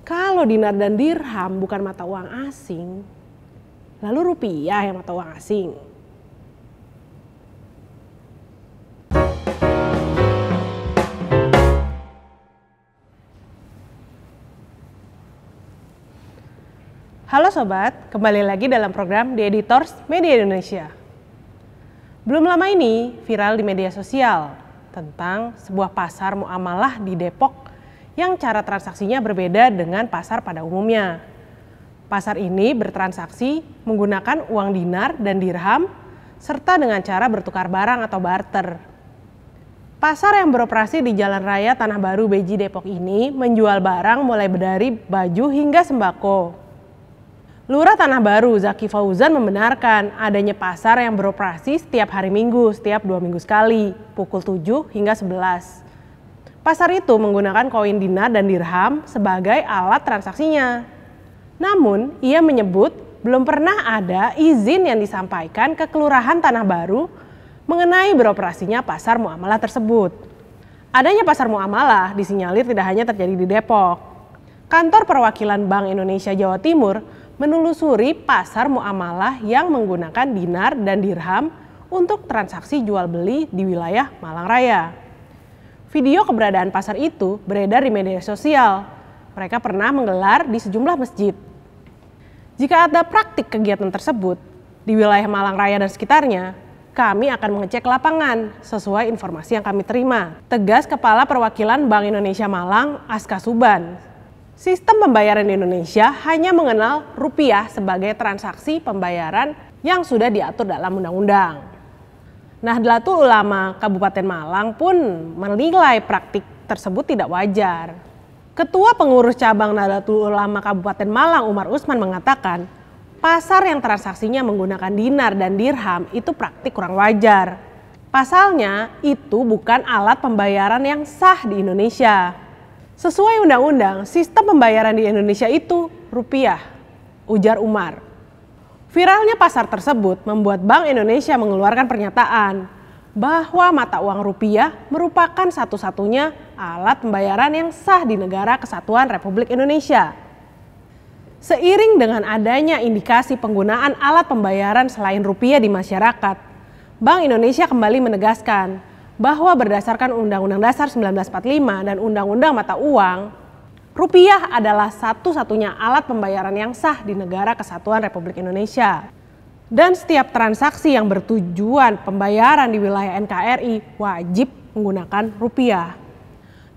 Kalau dinar dan dirham bukan mata uang asing, lalu rupiah yang mata uang asing. Halo Sobat, kembali lagi dalam program The Editors Media Indonesia. Belum lama ini viral di media sosial tentang sebuah pasar muamalah di Depok yang cara transaksinya berbeda dengan pasar pada umumnya. Pasar ini bertransaksi menggunakan uang dinar dan dirham, serta dengan cara bertukar barang atau barter. Pasar yang beroperasi di Jalan Raya Tanah Baru Beji Depok ini menjual barang mulai dari baju hingga sembako. Lurah Tanah Baru Zaki Fauzan membenarkan adanya pasar yang beroperasi setiap hari Minggu, setiap dua minggu sekali, pukul 7 hingga 11. Pasar itu menggunakan koin dinar dan dirham sebagai alat transaksinya. Namun, ia menyebut belum pernah ada izin yang disampaikan ke Kelurahan Tanah Baru mengenai beroperasinya pasar muamalah tersebut. Adanya pasar muamalah disinyalir tidak hanya terjadi di Depok. Kantor Perwakilan Bank Indonesia Jawa Timur menelusuri pasar muamalah yang menggunakan dinar dan dirham untuk transaksi jual beli di wilayah Malang Raya. Video keberadaan pasar itu beredar di media sosial. Mereka pernah menggelar di sejumlah masjid. Jika ada praktik kegiatan tersebut di wilayah Malang Raya dan sekitarnya, kami akan mengecek lapangan sesuai informasi yang kami terima. Tegas Kepala Perwakilan Bank Indonesia Malang, Aska Suban. Sistem pembayaran di Indonesia hanya mengenal rupiah sebagai transaksi pembayaran yang sudah diatur dalam undang-undang. Nah, Nahdlatul Ulama Kabupaten Malang pun menilai praktik tersebut tidak wajar. Ketua Pengurus Cabang Nahdlatul Ulama Kabupaten Malang Umar Usman mengatakan, pasar yang transaksinya menggunakan dinar dan dirham itu praktik kurang wajar. Pasalnya, itu bukan alat pembayaran yang sah di Indonesia. Sesuai undang-undang, sistem pembayaran di Indonesia itu rupiah, ujar Umar. Viralnya pasar tersebut membuat Bank Indonesia mengeluarkan pernyataan bahwa mata uang rupiah merupakan satu-satunya alat pembayaran yang sah di negara kesatuan Republik Indonesia. Seiring dengan adanya indikasi penggunaan alat pembayaran selain rupiah di masyarakat, Bank Indonesia kembali menegaskan bahwa berdasarkan Undang-Undang Dasar 1945 dan Undang-Undang Mata Uang, Rupiah adalah satu-satunya alat pembayaran yang sah di negara kesatuan Republik Indonesia. Dan setiap transaksi yang bertujuan pembayaran di wilayah NKRI wajib menggunakan rupiah.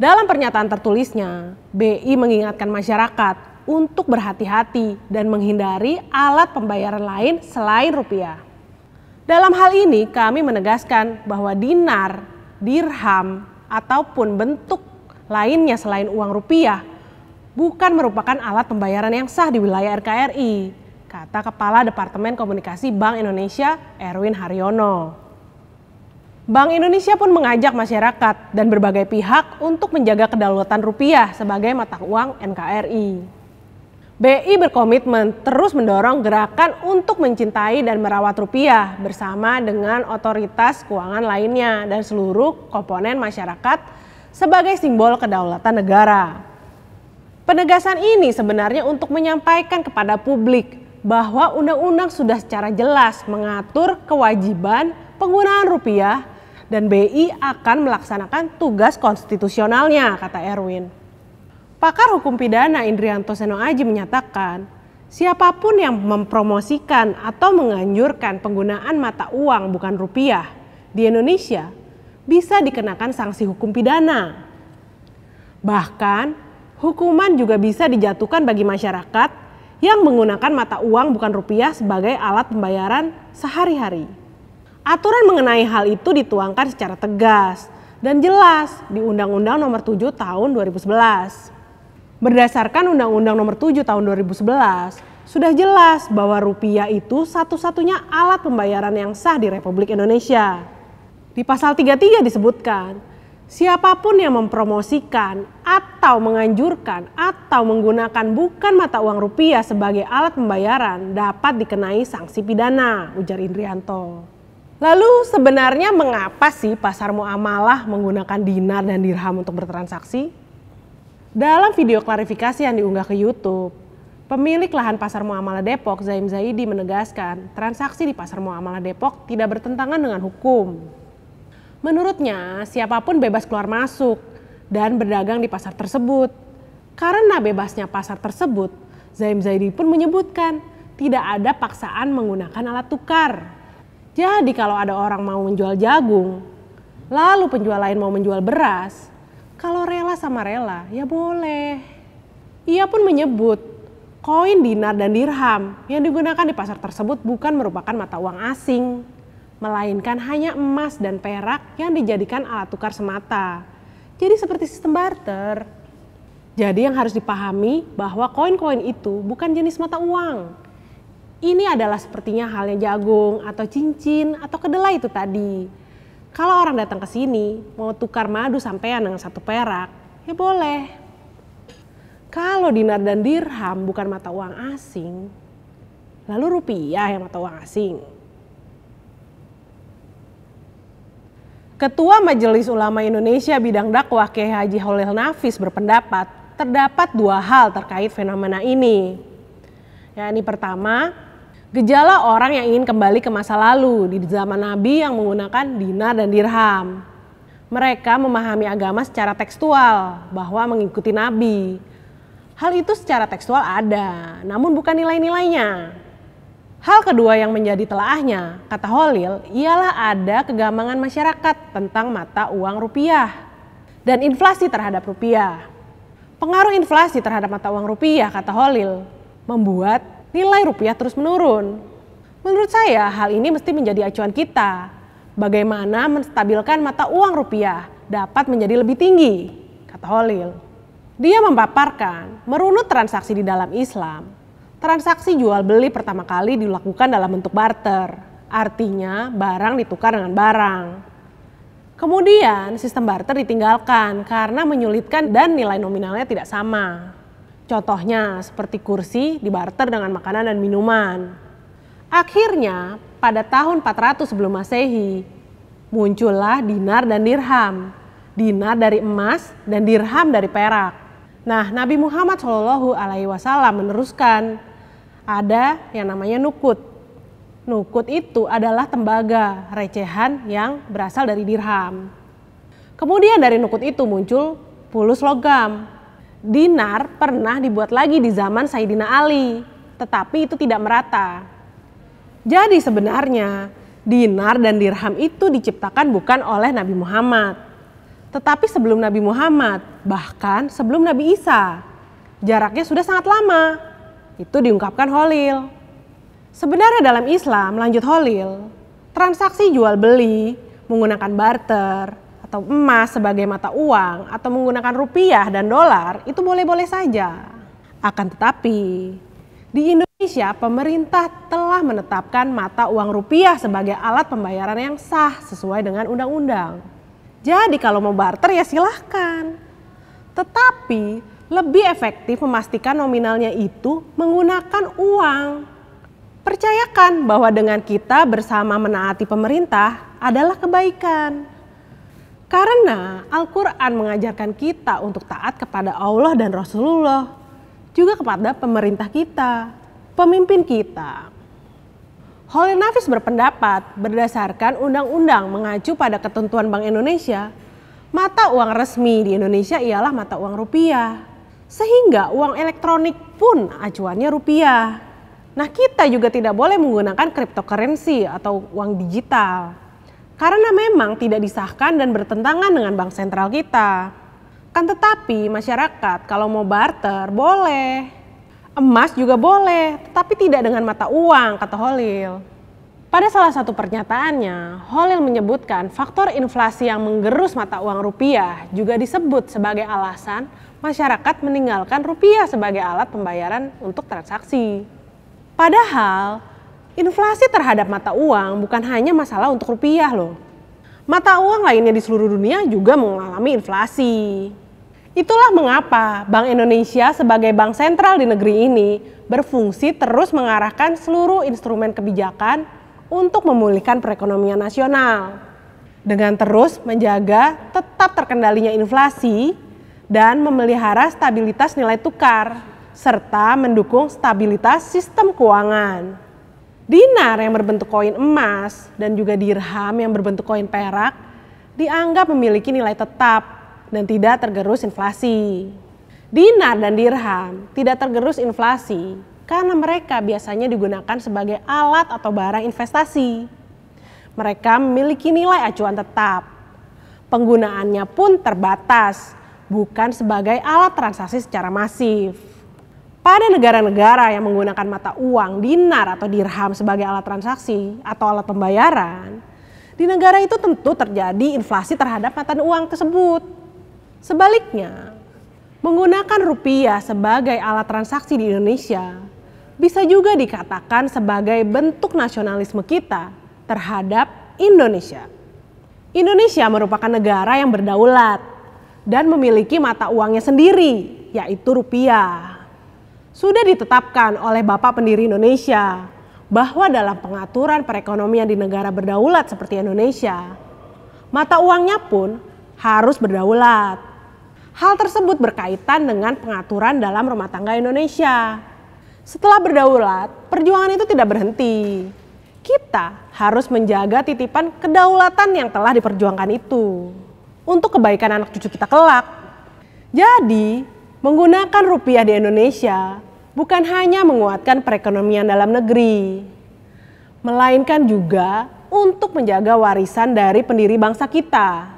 Dalam pernyataan tertulisnya, BI mengingatkan masyarakat untuk berhati-hati dan menghindari alat pembayaran lain selain rupiah. Dalam hal ini, kami menegaskan bahwa dinar, dirham, ataupun bentuk lainnya selain uang rupiah bukan merupakan alat pembayaran yang sah di wilayah RKRI, kata Kepala Departemen Komunikasi Bank Indonesia Erwin Haryono. Bank Indonesia pun mengajak masyarakat dan berbagai pihak untuk menjaga kedaulatan rupiah sebagai mata uang NKRI. BI berkomitmen terus mendorong gerakan untuk mencintai dan merawat rupiah bersama dengan otoritas keuangan lainnya dan seluruh komponen masyarakat sebagai simbol kedaulatan negara. Penegasan ini sebenarnya untuk menyampaikan kepada publik bahwa undang-undang sudah secara jelas mengatur kewajiban penggunaan rupiah dan BI akan melaksanakan tugas konstitusionalnya, kata Erwin. Pakar hukum pidana Indrianto Seno Aji menyatakan, siapapun yang mempromosikan atau menganjurkan penggunaan mata uang bukan rupiah di Indonesia bisa dikenakan sanksi hukum pidana. Bahkan hukuman juga bisa dijatuhkan bagi masyarakat yang menggunakan mata uang bukan rupiah sebagai alat pembayaran sehari-hari. Aturan mengenai hal itu dituangkan secara tegas dan jelas di Undang-Undang Nomor 7 Tahun 2011. Berdasarkan Undang-Undang Nomor 7 Tahun 2011, sudah jelas bahwa rupiah itu satu-satunya alat pembayaran yang sah di Republik Indonesia. Di pasal 33 disebutkan Siapapun yang mempromosikan atau menganjurkan atau menggunakan bukan mata uang rupiah sebagai alat pembayaran dapat dikenai sanksi pidana, ujar Indrianto. Lalu sebenarnya mengapa sih pasar muamalah menggunakan dinar dan dirham untuk bertransaksi? Dalam video klarifikasi yang diunggah ke YouTube, pemilik lahan pasar muamalah Depok, Zaim Zaidi menegaskan, transaksi di pasar muamalah Depok tidak bertentangan dengan hukum. Menurutnya, siapapun bebas keluar masuk dan berdagang di pasar tersebut. Karena bebasnya pasar tersebut, Zaim Zaidi pun menyebutkan tidak ada paksaan menggunakan alat tukar. Jadi kalau ada orang mau menjual jagung, lalu penjual lain mau menjual beras, kalau rela sama rela, ya boleh. Ia pun menyebut koin dinar dan dirham yang digunakan di pasar tersebut bukan merupakan mata uang asing melainkan hanya emas dan perak yang dijadikan alat tukar semata. Jadi seperti sistem barter. Jadi yang harus dipahami bahwa koin-koin itu bukan jenis mata uang. Ini adalah sepertinya halnya jagung atau cincin atau kedelai itu tadi. Kalau orang datang ke sini mau tukar madu sampean dengan satu perak, ya boleh. Kalau dinar dan dirham bukan mata uang asing, lalu rupiah yang mata uang asing. Ketua Majelis Ulama Indonesia bidang dakwah Kiai Haji Holil Nafis berpendapat terdapat dua hal terkait fenomena ini. Ya, ini pertama, gejala orang yang ingin kembali ke masa lalu di zaman Nabi yang menggunakan dinar dan dirham. Mereka memahami agama secara tekstual bahwa mengikuti Nabi. Hal itu secara tekstual ada, namun bukan nilai-nilainya. Hal kedua yang menjadi telaahnya, kata Holil, ialah ada kegamangan masyarakat tentang mata uang rupiah dan inflasi terhadap rupiah. Pengaruh inflasi terhadap mata uang rupiah, kata Holil, membuat nilai rupiah terus menurun. Menurut saya, hal ini mesti menjadi acuan kita. Bagaimana menstabilkan mata uang rupiah dapat menjadi lebih tinggi, kata Holil. Dia memaparkan merunut transaksi di dalam Islam Transaksi jual beli pertama kali dilakukan dalam bentuk barter, artinya barang ditukar dengan barang. Kemudian sistem barter ditinggalkan karena menyulitkan dan nilai nominalnya tidak sama. Contohnya seperti kursi dibarter dengan makanan dan minuman. Akhirnya pada tahun 400 sebelum masehi muncullah dinar dan dirham. Dinar dari emas dan dirham dari perak. Nah, Nabi Muhammad Shallallahu Alaihi Wasallam meneruskan ada yang namanya nukut. Nukut itu adalah tembaga recehan yang berasal dari dirham. Kemudian dari nukut itu muncul pulus logam. Dinar pernah dibuat lagi di zaman Sayyidina Ali, tetapi itu tidak merata. Jadi sebenarnya dinar dan dirham itu diciptakan bukan oleh Nabi Muhammad, tetapi sebelum Nabi Muhammad, bahkan sebelum Nabi Isa. Jaraknya sudah sangat lama, itu diungkapkan Holil. Sebenarnya dalam Islam, lanjut Holil, transaksi jual beli menggunakan barter atau emas sebagai mata uang atau menggunakan rupiah dan dolar itu boleh-boleh saja. Akan tetapi, di Indonesia pemerintah telah menetapkan mata uang rupiah sebagai alat pembayaran yang sah sesuai dengan undang-undang. Jadi kalau mau barter ya silahkan. Tetapi lebih efektif memastikan nominalnya itu menggunakan uang. Percayakan bahwa dengan kita bersama menaati pemerintah adalah kebaikan. Karena Al-Quran mengajarkan kita untuk taat kepada Allah dan Rasulullah, juga kepada pemerintah kita, pemimpin kita. Holly Nafis berpendapat berdasarkan undang-undang mengacu pada ketentuan Bank Indonesia, mata uang resmi di Indonesia ialah mata uang rupiah sehingga uang elektronik pun acuannya rupiah. Nah, kita juga tidak boleh menggunakan cryptocurrency atau uang digital karena memang tidak disahkan dan bertentangan dengan bank sentral kita. Kan tetapi masyarakat kalau mau barter boleh. Emas juga boleh, tetapi tidak dengan mata uang, kata Holil. Pada salah satu pernyataannya, Holil menyebutkan faktor inflasi yang menggerus mata uang rupiah juga disebut sebagai alasan masyarakat meninggalkan rupiah sebagai alat pembayaran untuk transaksi. Padahal, inflasi terhadap mata uang bukan hanya masalah untuk rupiah loh. Mata uang lainnya di seluruh dunia juga mengalami inflasi. Itulah mengapa Bank Indonesia sebagai bank sentral di negeri ini berfungsi terus mengarahkan seluruh instrumen kebijakan untuk memulihkan perekonomian nasional. Dengan terus menjaga tetap terkendalinya inflasi, dan memelihara stabilitas nilai tukar, serta mendukung stabilitas sistem keuangan. Dinar yang berbentuk koin emas dan juga dirham yang berbentuk koin perak dianggap memiliki nilai tetap dan tidak tergerus inflasi. Dinar dan dirham tidak tergerus inflasi karena mereka biasanya digunakan sebagai alat atau barang investasi. Mereka memiliki nilai acuan tetap. Penggunaannya pun terbatas bukan sebagai alat transaksi secara masif. Pada negara-negara yang menggunakan mata uang, dinar atau dirham sebagai alat transaksi atau alat pembayaran, di negara itu tentu terjadi inflasi terhadap mata uang tersebut. Sebaliknya, menggunakan rupiah sebagai alat transaksi di Indonesia bisa juga dikatakan sebagai bentuk nasionalisme kita terhadap Indonesia. Indonesia merupakan negara yang berdaulat dan memiliki mata uangnya sendiri, yaitu rupiah. Sudah ditetapkan oleh Bapak Pendiri Indonesia bahwa dalam pengaturan perekonomian di negara berdaulat seperti Indonesia, mata uangnya pun harus berdaulat. Hal tersebut berkaitan dengan pengaturan dalam rumah tangga Indonesia. Setelah berdaulat, perjuangan itu tidak berhenti. Kita harus menjaga titipan kedaulatan yang telah diperjuangkan itu untuk kebaikan anak cucu kita kelak. Jadi, menggunakan rupiah di Indonesia bukan hanya menguatkan perekonomian dalam negeri, melainkan juga untuk menjaga warisan dari pendiri bangsa kita.